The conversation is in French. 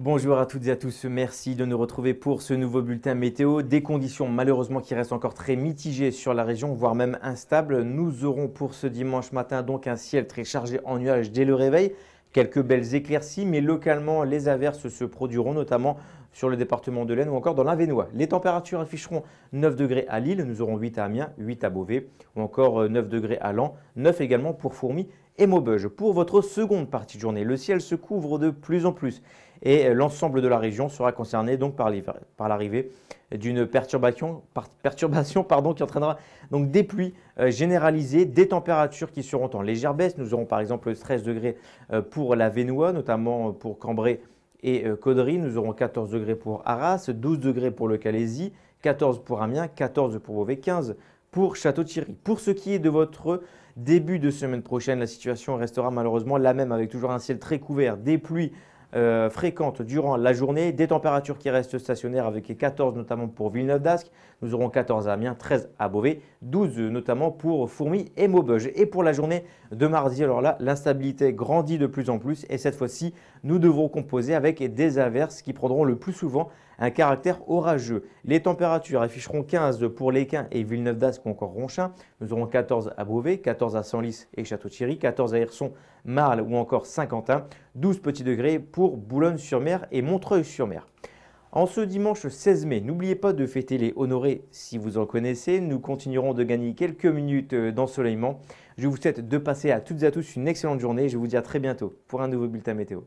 Bonjour à toutes et à tous, merci de nous retrouver pour ce nouveau bulletin météo. Des conditions malheureusement qui restent encore très mitigées sur la région, voire même instables. Nous aurons pour ce dimanche matin donc un ciel très chargé en nuages dès le réveil. Quelques belles éclaircies, mais localement, les averses se produiront notamment sur le département de l'Aisne ou encore dans l'Avenois. Les températures afficheront 9 degrés à Lille, nous aurons 8 à Amiens, 8 à Beauvais ou encore 9 euh, degrés à Lens, 9 également pour Fourmis et Maubeuge. Pour votre seconde partie de journée, le ciel se couvre de plus en plus et euh, l'ensemble de la région sera concerné donc par l'arrivée d'une perturbation, qui entraînera donc des pluies euh, généralisées, des températures qui seront en légère baisse. Nous aurons par exemple 13 degrés pour la Vénois, notamment pour Cambrai et Caudry, euh, nous aurons 14 degrés pour Arras, 12 degrés pour le Calaisie, 14 pour Amiens, 14 pour Beauvais, 15 pour Château-Thierry. Pour ce qui est de votre début de semaine prochaine, la situation restera malheureusement la même avec toujours un ciel très couvert, des pluies euh, fréquentes durant la journée, des températures qui restent stationnaires avec 14 notamment pour Villeneuve-d'Ascq, nous aurons 14 à Amiens, 13 à Beauvais, 12 euh, notamment pour Fourmis et Maubeuge. Et pour la journée de mardi, alors là, l'instabilité grandit de plus en plus et cette fois-ci, nous devrons composer avec des averses qui prendront le plus souvent un caractère orageux. Les températures afficheront 15 pour Léquin et Villeneuve-d'Ascq ou encore Ronchin. Nous aurons 14 à Beauvais, 14 à Senlis et Château-Thierry, 14 à Hirson, Marle ou encore Saint-Quentin. 12 petits degrés pour Boulogne-sur-Mer et Montreuil-sur-Mer. En ce dimanche 16 mai, n'oubliez pas de fêter les honorés si vous en connaissez. Nous continuerons de gagner quelques minutes euh, d'ensoleillement. Je vous souhaite de passer à toutes et à tous une excellente journée. Je vous dis à très bientôt pour un nouveau bulletin météo.